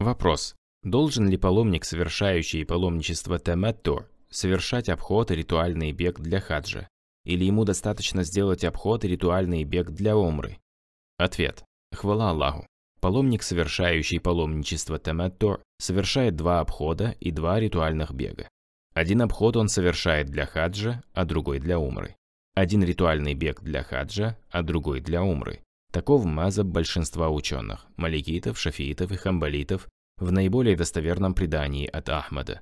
Вопрос. Должен ли паломник, совершающий паломничество теметту, совершать обход и ритуальный бег для хаджа? Или ему достаточно сделать обход и ритуальный бег для омры? Ответ. Хвала Аллаху. Паломник, совершающий паломничество теметту, совершает два обхода и два ритуальных бега. Один обход он совершает для хаджа, а другой для умры. Один ритуальный бег для хаджа, а другой для умры. Таков маза большинства ученых – маликитов, шафиитов и хамбалитов в наиболее достоверном предании от Ахмада.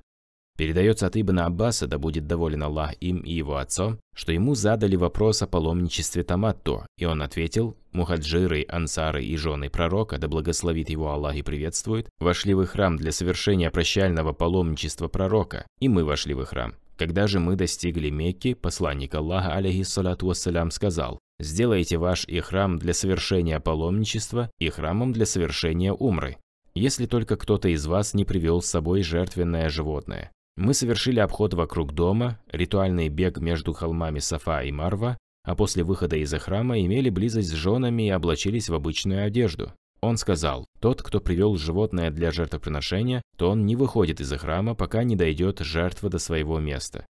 Передается от Ибн Аббаса, да будет доволен Аллах им и его отцом, что ему задали вопрос о паломничестве Таматто, и он ответил, «Мухаджиры, ансары и жены пророка, да благословит его Аллах и приветствует, вошли в храм для совершения прощального паломничества пророка, и мы вошли в храм. Когда же мы достигли Мекки, посланник Аллаха, алейхиссалату вассалям, сказал, «Сделайте ваш и храм для совершения паломничества, и храмом для совершения умры, если только кто-то из вас не привел с собой жертвенное животное». Мы совершили обход вокруг дома, ритуальный бег между холмами Сафа и Марва, а после выхода из храма имели близость с женами и облачились в обычную одежду. Он сказал, тот, кто привел животное для жертвоприношения, то он не выходит из храма, пока не дойдет жертва до своего места.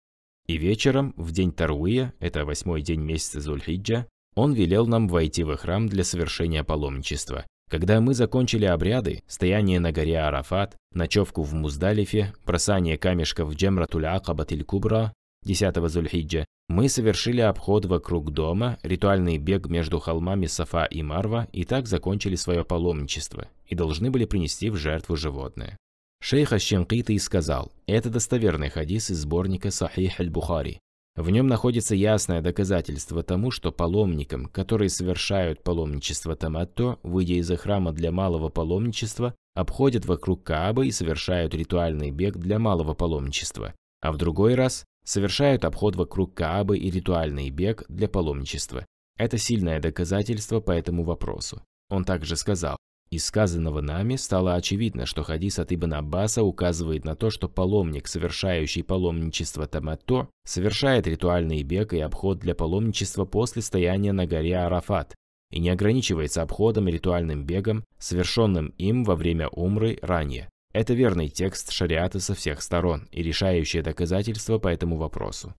И вечером, в день Таруия, это восьмой день месяца Зульхиджа, он велел нам войти в храм для совершения паломничества. Когда мы закончили обряды, стояние на горе Арафат, ночевку в Муздалифе, бросание камешков в Джемратуль Акаба Кубра, 10 Зульхиджа, мы совершили обход вокруг дома, ритуальный бег между холмами Сафа и Марва и так закончили свое паломничество и должны были принести в жертву животное. Шейх Ащенкиты сказал, это достоверный хадис из сборника Сахих аль-Бухари. В нем находится ясное доказательство тому, что паломникам, которые совершают паломничество Таматто, выйдя из храма для малого паломничества, обходят вокруг Каабы и совершают ритуальный бег для малого паломничества, а в другой раз совершают обход вокруг Каабы и ритуальный бег для паломничества. Это сильное доказательство по этому вопросу. Он также сказал, из сказанного нами стало очевидно, что хадис от Ибн Аббаса указывает на то, что паломник, совершающий паломничество Тамато, совершает ритуальный бег и обход для паломничества после стояния на горе Арафат и не ограничивается обходом и ритуальным бегом, совершенным им во время умры ранее. Это верный текст шариата со всех сторон и решающее доказательство по этому вопросу.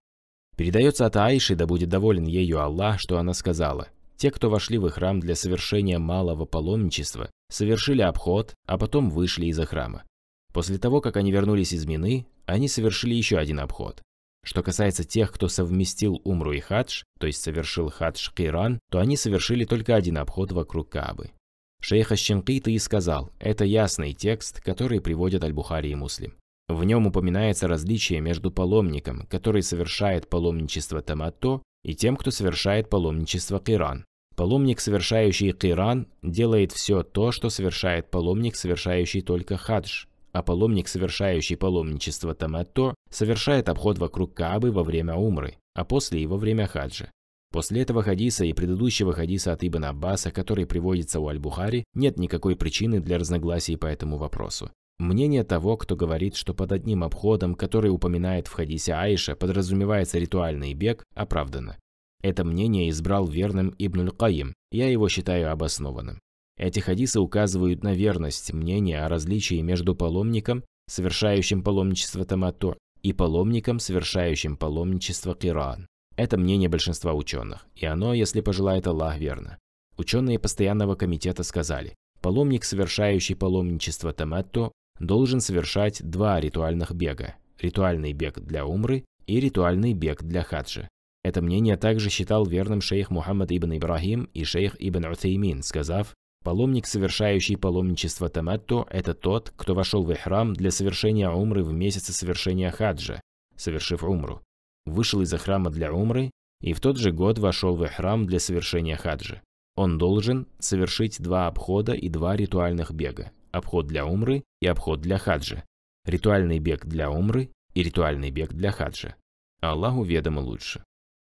Передается от Аиши, да будет доволен ею Аллах, что она сказала, «Те, кто вошли в храм для совершения малого паломничества, совершили обход, а потом вышли из храма. После того, как они вернулись из Мины, они совершили еще один обход. Что касается тех, кто совместил умру и хадж, то есть совершил хадж Киран, то они совершили только один обход вокруг Кабы. Шейх Ащенкита и сказал, это ясный текст, который приводят Аль-Бухари и Муслим. В нем упоминается различие между паломником, который совершает паломничество Тамато, и тем, кто совершает паломничество Киран. Паломник, совершающий Киран, делает все то, что совершает паломник, совершающий только хадж, а паломник, совершающий паломничество Тамато, совершает обход вокруг Каабы во время Умры, а после и во время хаджа. После этого хадиса и предыдущего хадиса от Ибн Аббаса, который приводится у Аль-Бухари, нет никакой причины для разногласий по этому вопросу. Мнение того, кто говорит, что под одним обходом, который упоминает в хадисе Аиша, подразумевается ритуальный бег, оправдано. Это мнение избрал верным Ибн каим я его считаю обоснованным. Эти хадисы указывают на верность мнения о различии между паломником, совершающим паломничество Тамато, и паломником, совершающим паломничество Киран. Это мнение большинства ученых, и оно, если пожелает Аллах, верно. Ученые постоянного комитета сказали, паломник, совершающий паломничество Таматту, должен совершать два ритуальных бега – ритуальный бег для умры и ритуальный бег для хаджи. Это мнение также считал верным шейх Мухаммад ибн Ибрахим и шейх ибн Утеймин, сказав, Паломник, совершающий паломничество таматту, это тот, кто вошел в храм для совершения умры в месяце совершения хаджа, совершив умру, вышел из храма для умры и в тот же год вошел в храм для совершения хаджи. Он должен совершить два обхода и два ритуальных бега – обход для умры и обход для хаджа, ритуальный бег для умры и ритуальный бег для хаджа. Аллаху ведомо лучше.